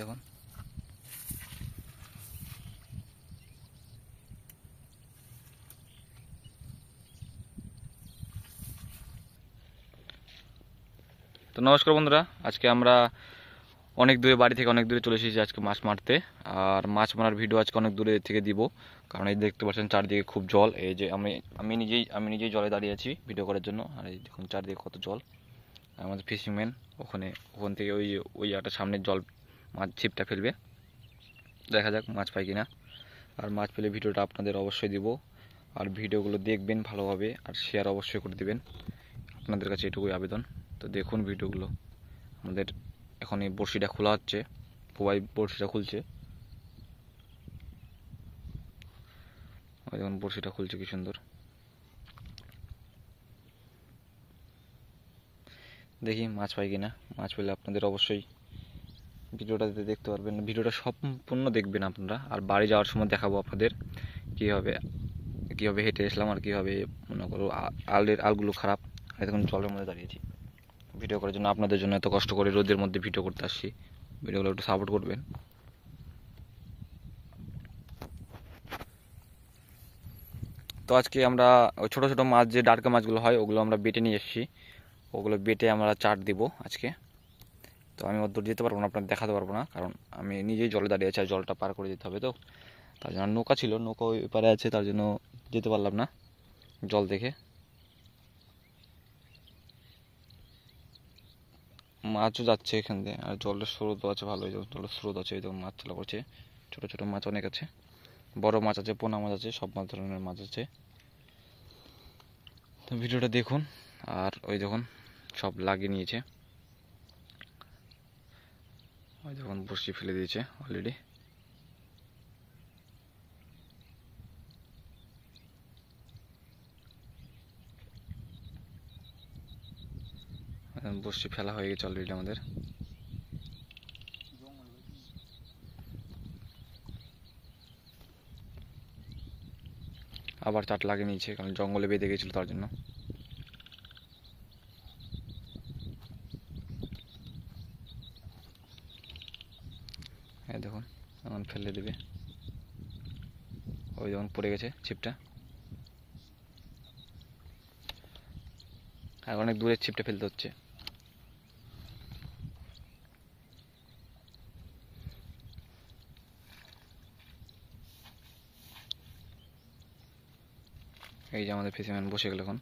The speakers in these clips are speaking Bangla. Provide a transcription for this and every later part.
দেখুন তো নমস্কার বন্ধুরা আজকে আমরা অনেক দূরে বাড়ি থেকে অনেক দূরে চলে এসেছি আজকে মাছ মারতে আর মাছ মারার ভিডিও আজকে অনেক দূরে থেকে দিব কারণ এই দেখতে পাচ্ছেন চারদিকে খুব জল এই যে আমি আমি নিজেই আমি নিজেই জলে দাঁড়িয়ে আছি ভিডিও করার জন্য আর এই দেখুন চারদিকে কত জল আমাদের ফিশিং ম্যান ওখানে ওখান থেকে ওই ওই একটা সামনের জল মাছ ছিপটা ফেলবে দেখা যাক মাছ পাই কিনা আর মাছ পেলে ভিডিওটা আপনাদের অবশ্যই দিব আর ভিডিওগুলো দেখবেন ভালোভাবে আর শেয়ার অবশ্যই করে দেবেন আপনাদের কাছে এটুকুই আবেদন তো দেখুন ভিডিওগুলো আমাদের এখন এই বড়শিটা খোলা হচ্ছে পোবাই বড়শিটা খুলছে এখন বড়শিটা খুলছে কি সুন্দর দেখি মাছ পাই কিনা মাছ পেলে আপনাদের অবশ্যই ভিডিওটাতে দেখতে পারবেন ভিডিওটা সম্পূর্ণ দেখবেন আপনারা আর বাড়ি যাওয়ার সময় দেখাবো আপনাদের কীভাবে কীভাবে হেঁটে এসলাম আর কীভাবে মনে করো আলের আলগুলো খারাপ এতক্ষণ জলের মধ্যে দাঁড়িয়েছি ভিডিও করার জন্য আপনাদের জন্য এত কষ্ট করে রোদের মধ্যে ভিডিও করতে আসছি ভিডিওগুলো একটু সাপোর্ট করবেন তো আজকে আমরা ওই ছোটো ছোটো মাছ যে ডার্কা মাছগুলো হয় ওগুলো আমরা বেটে নিয়ে এসেছি ওগুলো বেটে আমরা চাট দিব আজকে তো আমি অত যেতে পারবো না আপনার দেখাতে পারবো না কারণ আমি নিজেই জলে দাঁড়িয়ে আছি আর জলটা পার করে যেতে হবে তো তার জন্য নৌকা ছিল নৌকা ওই পারে আছে তার জন্য যেতে পারলাম না জল দেখে মাছও যাচ্ছে এখান দিয়ে আর জলের স্রোত আছে ভালোই জলের স্রোত আছে এরকম মাছ চলা করছে ছোটো ছোটো মাছ অনেক আছে বড় মাছ আছে পোনা মাছ আছে সব মাছ ধরনের মাছ আছে তো ভিডিওটা দেখুন আর ওই দেখুন সব লাগিয়ে নিয়েছে ওই যখন বসিয়ে ফেলে দিয়েছে অলরেডি বসি ফেলা হয়ে গেছে অলরেডি আমাদের আবার চাট লাগিয়ে নিয়েছে কারণ জঙ্গলে বেঁধে গেছিলো তার জন্য হ্যাঁ দেখুন এমন ফেলে দেবে ওই যখন পড়ে গেছে ছিপটা আর অনেক দূরের ছিপটা ফেলতে হচ্ছে এই যে আমাদের ফিসিম্যান বসে গেল এখন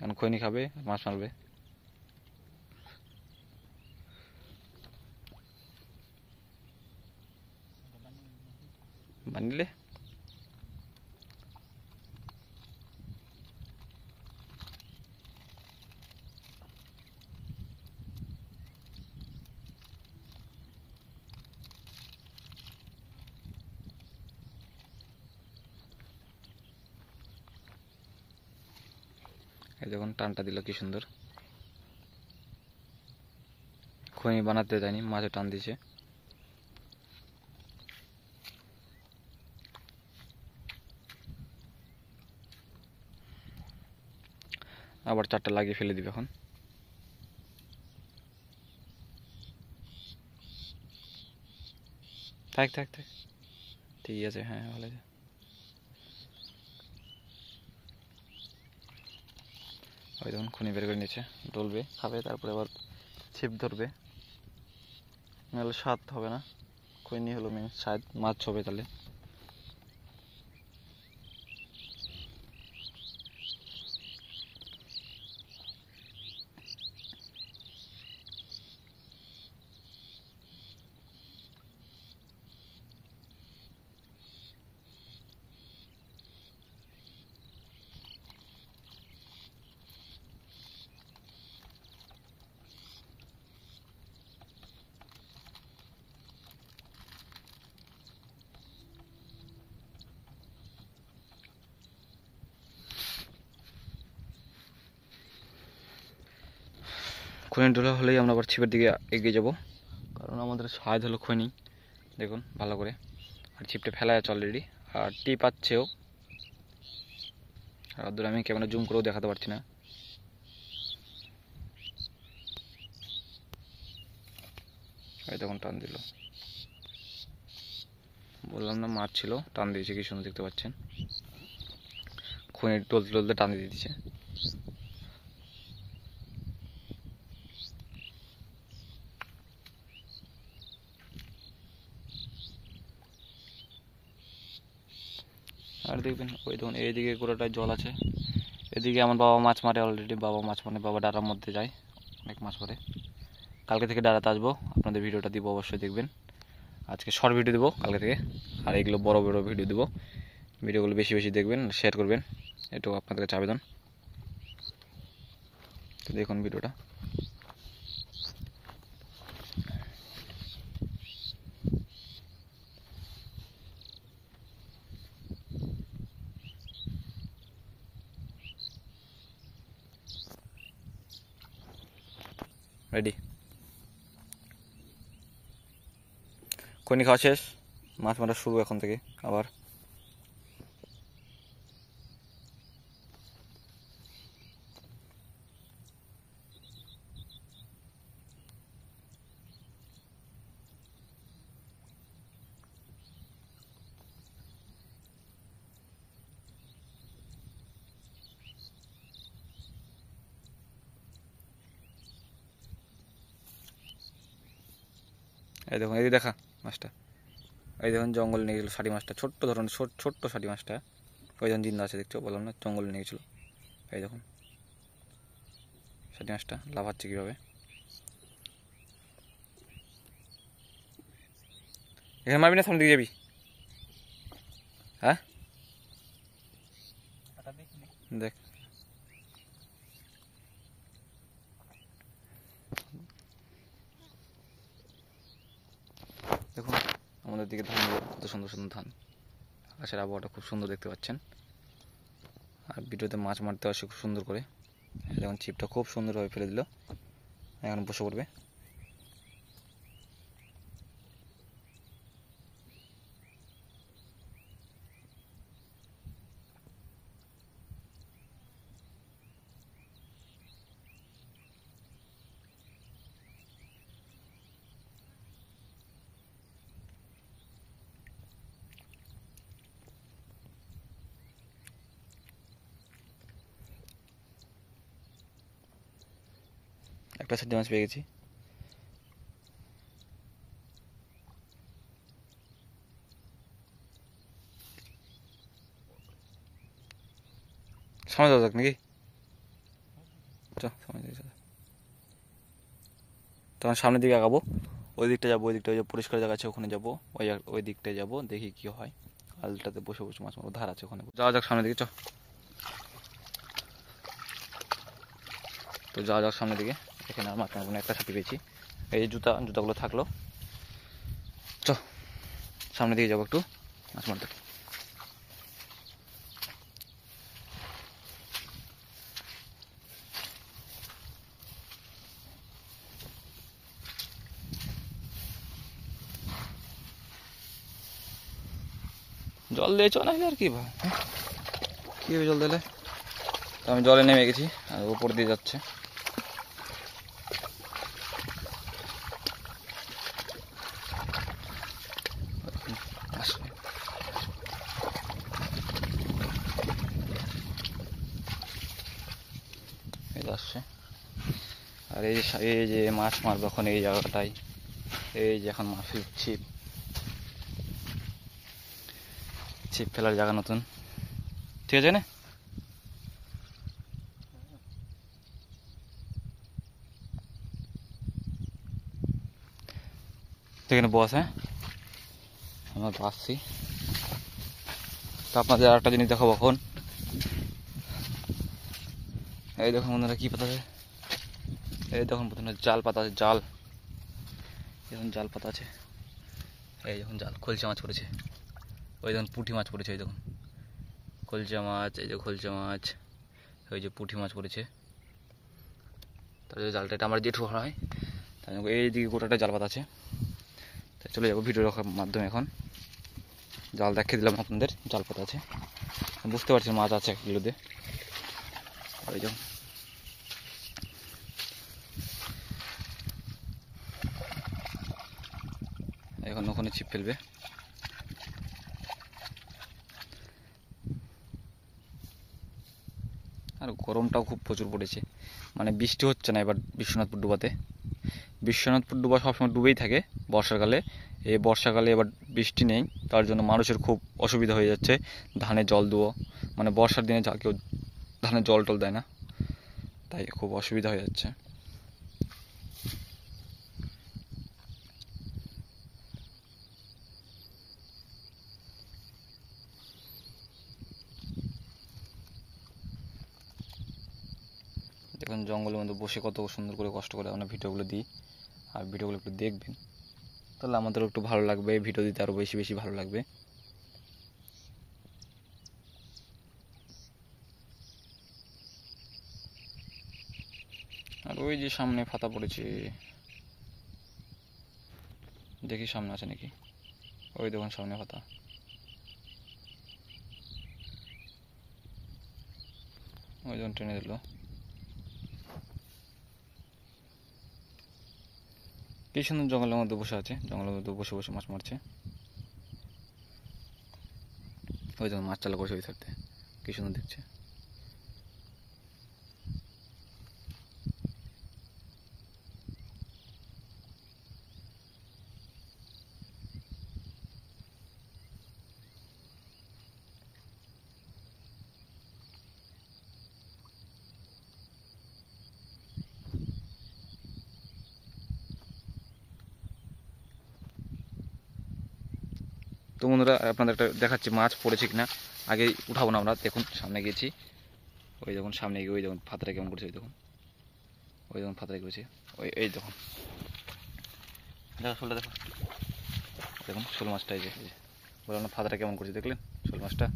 এখন খৈনি খাবে মাছ মারবে Manile. দেখুন টানটা দিল কি সুন্দর খনি বানাতে জানি মাঝে টান দিছে আবার চারটা লাগিয়ে ফেলে দিবে এখন থাক থাক থাক ঠিক আছে হ্যাঁ ভালো আছে ওই যখন খুনি বের করে নিচ্ছে ডলবে খাবে তারপরে আবার ছিপ ধরবে নাহলে স্বাদ হবে না খুনি হলো মেন স্বাদ মাছ হবে তাহলে খুঁজে ঢোলা হলেই আমরা আবার ছিপের দিকে এগিয়ে যাব কারণ আমাদের সাহায্য হলো খৈনি দেখুন ভালো করে আর ছিপটা ফেলা আছে অলরেডি আর টিপ আছেও আর দূরে আমি ক্যামেরা জুম করেও দেখাতে পারছি না এই তখন টান দিল বললাম না মাছ ছিল টান দিয়েছে কি সুন্দর দেখতে পাচ্ছেন খুঁড়ে টলতে টলতে টান দিয়ে দিচ্ছে দেখবেন ওই দেখুন এইদিকে গোড়াটায় জল আছে এদিকে আমার বাবা মাছ মারে অলরেডি বাবা মাছ মানে বাবা ডাড়ার মধ্যে যায় অনেক মাছ মারে কালকে থেকে ডাড়াতে আসবো আপনাদের ভিডিওটা দিব অবশ্যই দেখবেন আজকে শর্ট ভিডিও দেবো কালকে থেকে আর এগুলো বড় বড় ভিডিও দেবো ভিডিওগুলো বেশি বেশি দেখবেন শেয়ার করবেন এটাও আপনাদের কাছে আবেদন দেখুন ভিডিওটা রেডি খনি খাওয়া শেষ মাছ মারা শুরু এখন থেকে আবার এই দেখুন এই দেখা মাছটা এই দেখুন জঙ্গল নিয়ে গেছিলো শাড়ি মাছটা ছোট্ট ধরনের ছোট্ট শাড়ি মাছটা ওই যখন জিন্দা আছে দেখছো বললাম না জঙ্গল নিয়ে গেছিলো এই দেখুন শাড়ি মাছটা লাভ হচ্ছে কীভাবে এখানে মারবি না সামনে দিকে যাবি হ্যাঁ দেখ দেখুন আমাদের দিকে ধান কত সুন্দর সুন্দর ধান আকাশের আবহাওয়াটা খুব সুন্দর দেখতে পাচ্ছেন আর ভিডিওতে মাছ মারতে আসে খুব সুন্দর করে এখন চিপটা খুব সুন্দরভাবে ফেলে দিল এখন বসে পড়বে একটা সর্দি মাছ পেয়ে গেছি সময় দেওয়া যাক নাকি তখন সামনের দিকে আগাবো ওই দিকটা যাবো ওই দিকটা ওই যে পরিষ্কার জায়গা আছে ওখানে যাবো ওই ওই দিকটায় যাবো দেখি কি হয় আলটাতে বসে বসে মাছ মারবো ধার আছে ওখানে যাওয়া যাক সামনের দিকে চ তো যাওয়া যাক সামনের দিকে এখানে আমার কোনো একটা ছাপি পেয়েছি এই জুতা জুতাগুলো থাকলো চ সামনে দিকে যাবো একটু মাছ মারতে জল দিয়েছ না আর কি ভাই হ্যাঁ? কি জল দিলে আমি জলে নেমে গেছি আর উপর দিয়ে যাচ্ছে এই যে মাছ মারবো এখন এই জায়গাটাই এই যে এখন মাছ ছিপ ছিপ ফেলার জায়গা নতুন ঠিক আছে না এখানে বস হ্যাঁ আমরা আসছি তো আপনাদের আরেকটা জিনিস দেখাবো এখন এই দেখো বন্ধুরা কি পাতা যায় এই দেখুন প্রথমে জাল পাতা আছে জাল এখন জাল পাতা আছে এই দেখুন জাল খোলচা মাছ পড়েছে ওই দেখুন পুঁটি মাছ পড়েছে ওই দেখুন খোলচা মাছ এই যে খোলচা মাছ ওই যে পুঁটি মাছ পড়েছে তাহলে জালটা এটা আমার জেঠু ভরা হয় তাই এই দিকে গোটাটা জাল পাতা আছে তাই চলে যাবো ভিডিও রাখার মাধ্যমে এখন জাল দেখিয়ে দিলাম আপনাদের জাল পাতা আছে বুঝতে পারছেন মাছ আছে এক ওই যখন এখন ওখানে ছিপ ফেলবে আর গরমটাও খুব প্রচুর পড়েছে মানে বৃষ্টি হচ্ছে না এবার বিশ্বনাথপুর ডুবাতে বিশ্বনাথপুর ডুবা সবসময় ডুবেই থাকে বর্ষাকালে এই বর্ষাকালে এবার বৃষ্টি নেই তার জন্য মানুষের খুব অসুবিধা হয়ে যাচ্ছে ধানে জল দেওয়া মানে বর্ষার দিনে যা কেউ ধানে জল টল দেয় না তাই খুব অসুবিধা হয়ে যাচ্ছে দেখেন জঙ্গলের মধ্যে বসে কত সুন্দর করে কষ্ট করে আমরা ভিডিওগুলো দিই আর ভিডিওগুলো একটু দেখবেন তাহলে আমাদেরও একটু ভালো লাগবে ভিডিও দিতে আরও বেশি বেশি ভালো লাগবে আর ওই যে সামনে ফাতা পড়েছে দেখি সামনে আছে নাকি ওই দেখুন সামনে ফাতা ওই যখন ট্রেনে দিল কি সুন্দর জঙ্গলের মধ্যে বসে আছে জঙ্গলের মধ্যে বসে বসে মাছ মারছে ওই জন্য মাছ চালা করছে ওই থাকতে কি সুন্দর দেখছে তো বন্ধুরা আপনাদের একটা দেখাচ্ছি মাছ পড়েছে কিনা আগে উঠাবো না আমরা দেখুন সামনে গেছি ওই দেখুন সামনে গিয়ে ওই দেখুন ফাতরা কেমন করছে ওই দেখুন ওই দেখুন ফাতরা করেছে ওই এই দেখুন দেখো শোলটা দেখো দেখুন শোল মাছটা এই যে বললাম না ফাতরা কেমন করছে দেখলেন শোল মাছটা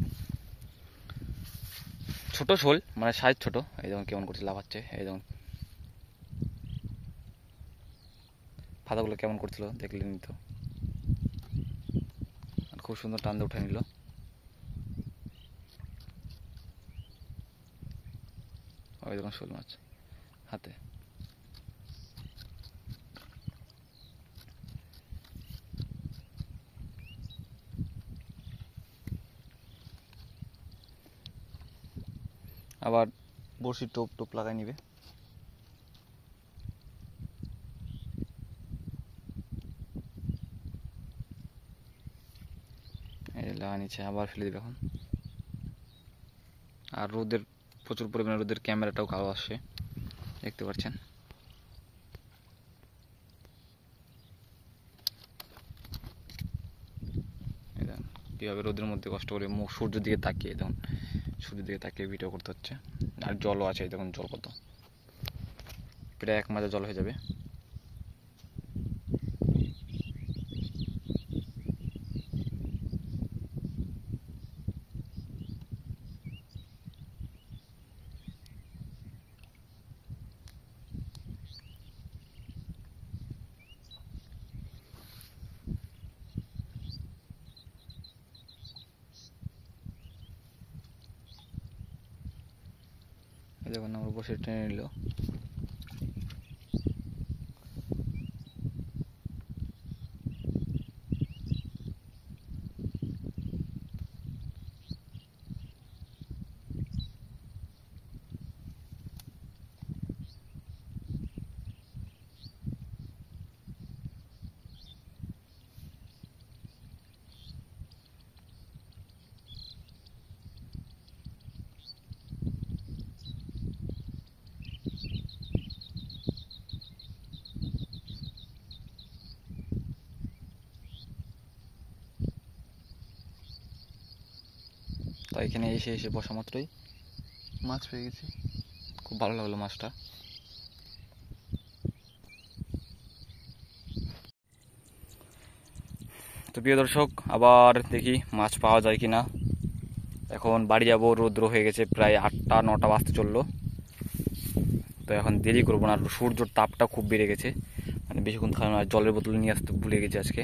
ছোট শোল মানে সাইজ ছোট এই দেখুন কেমন করছে লাভাচ্ছে এই দেখুন ফাতাগুলো কেমন করছিল দেখলেন তো খুব সুন্দর টান্দে উঠে নিল ওই দেখুন শোল মাছ হাতে আবার বড়শির টোপ টোপ লাগাই নিবে নিচে আবার ফেলে দেবে এখন আর রোদের প্রচুর পরিমাণে রোদের ক্যামেরাটাও কালো আসছে দেখতে পাচ্ছেন কীভাবে রোদের মধ্যে কষ্ট করে মুখ সূর্যের দিকে তাকিয়ে তখন সূর্যের দিকে তাকিয়ে ভিডিও করতে হচ্ছে আর জলও আছে দেখুন জল কত প্রায় এক মাঝে জল হয়ে যাবে de no me puedo এখানে এসে এসে বসা মাত্রই মাছ পেয়ে গেছি খুব ভালো লাগলো মাছটা তো প্রিয় দর্শক আবার দেখি মাছ পাওয়া যায় কি না এখন বাড়ি যাব রৌদ্র হয়ে গেছে প্রায় আটটা নটা বাজতে চললো তো এখন দেরি করবো না আর সূর্যর তাপটা খুব বেড়ে গেছে মানে বেশিক্ষণ খাওয়া আর জলের বোতল নিয়ে আসতে ভুলে গেছি আজকে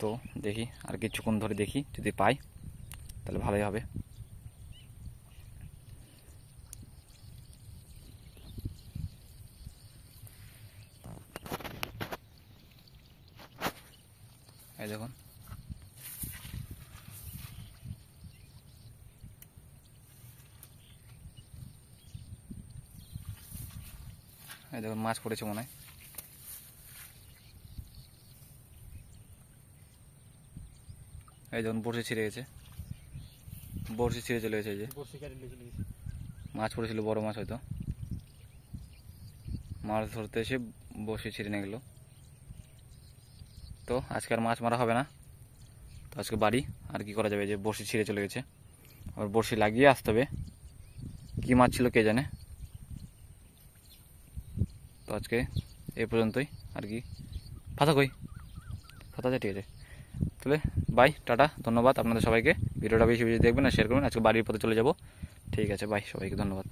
তো দেখি আর কিছুক্ষণ ধরে দেখি যদি পাই তাহলে ভালোই হবে দেখুন দেখুন মাছ পড়েছে মনে হয় এই দেখুন বসে ছিঁড়ে গেছে বড়শি ছিঁড়ে চলে গেছে যে মাছ পড়েছিল বড় মাছ হয়তো মাছ ধরতে এসে বড়শি ছিঁড়ে নিয়ে গেল তো আজকে আর মাছ মারা হবে না তো আজকে বাড়ি আর কি করা যাবে যে বড়শি ছিঁড়ে চলে গেছে আবার বড়শি লাগিয়ে আসতে হবে কী মাছ ছিল কে জানে তো আজকে এ পর্যন্তই আর কি ফাতা কই ফাতা যায় ঠিক আছে তাহলে বাই টাটা ধন্যবাদ আপনাদের সবাইকে ভিডিওটা বেশি বেশি দেখবেন আর শেয়ার করবেন আজকে বাড়ির পথে চলে যাব ঠিক আছে বাই সবাইকে ধন্যবাদ